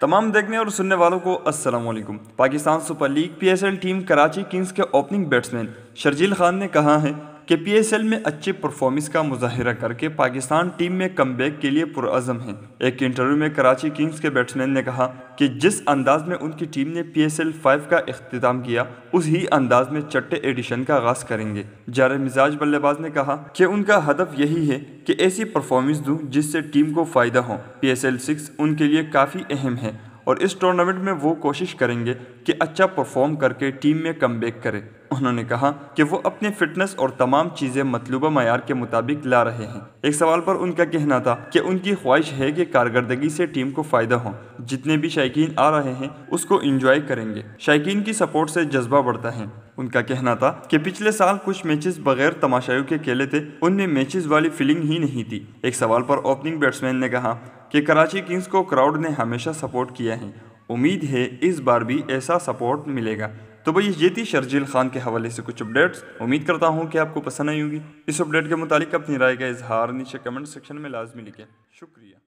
तमाम देखने और सुनने वालों को अस्सलाम वालेकुम Pakistan super league PSL team Karachi kings के ओपनिंग बैट्समैन शर्जील खान ने कहा है के पी एस एल में अच्छे परफॉर्मेंस का मुजाहरा करके पाकिस्तान टीम में कम के लिए पुरज़म है एक इंटरव्यू में कराची किंग्स के बैट्समैन ने कहा कि जिस अंदाज में उनकी टीम ने पी एस एल फाइव का अख्ताम किया ही अंदाज में चट्टे एडिशन का आगाज करेंगे जार मिजाज बल्लेबाज ने कहा कि उनका हदफ यही है कि ऐसी परफॉर्मेंस दूं जिससे टीम को फ़ायदा हो पी एस एल सिक्स उनके लिए काफ़ी अहम है और इस टूर्नामेंट में वो कोशिश करेंगे कि अच्छा परफॉर्म करके टीम में कम करें उन्होंने कहा कि वो अपने फिटनेस और तमाम चीज़ें मतलूबा मैार के मुताबिक ला रहे हैं एक सवाल पर उनका कहना था कि उनकी ख्वाहिश है कि कारकर्दगी से टीम को फ़ायदा हो जितने भी शायकीन आ रहे हैं उसको इंजॉय करेंगे शायकीन की सपोर्ट से जज्बा बढ़ता है उनका कहना था कि पिछले साल कुछ मैचेस बगैर तमाशाइयों के खेले थे उनमें मैचेस वाली फीलिंग ही नहीं थी एक सवाल पर ओपनिंग बैट्समैन ने कहा कि कराची किंग्स को क्राउड ने हमेशा सपोर्ट किया है उम्मीद है इस बार भी ऐसा सपोर्ट मिलेगा तो भाई ये थी शर्जील खान के हवाले से कुछ अपडेट्स उम्मीद करता हूँ कि आपको पसंद आई होगी इस अपडेट के मुताबिक अपनी राय का इजहार नीचे कमेंट सेक्शन में लाजमी लिखें शुक्रिया